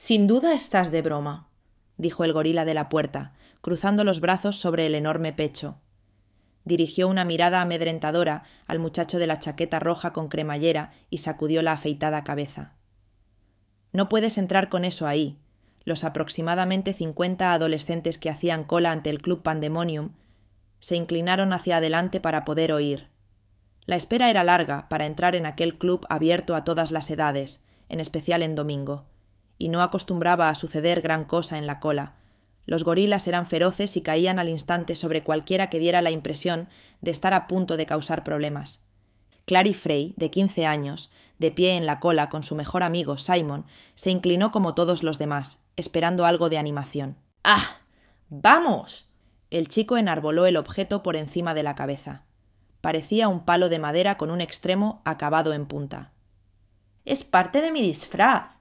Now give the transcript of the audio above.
Sin duda estás de broma, dijo el gorila de la puerta, cruzando los brazos sobre el enorme pecho. Dirigió una mirada amedrentadora al muchacho de la chaqueta roja con cremallera y sacudió la afeitada cabeza. No puedes entrar con eso ahí. Los aproximadamente cincuenta adolescentes que hacían cola ante el Club Pandemonium se inclinaron hacia adelante para poder oír. La espera era larga para entrar en aquel club abierto a todas las edades, en especial en domingo y no acostumbraba a suceder gran cosa en la cola. Los gorilas eran feroces y caían al instante sobre cualquiera que diera la impresión de estar a punto de causar problemas. Clary Frey, de 15 años, de pie en la cola con su mejor amigo Simon, se inclinó como todos los demás, esperando algo de animación. ¡Ah! ¡Vamos! El chico enarboló el objeto por encima de la cabeza. Parecía un palo de madera con un extremo acabado en punta. Es parte de mi disfraz.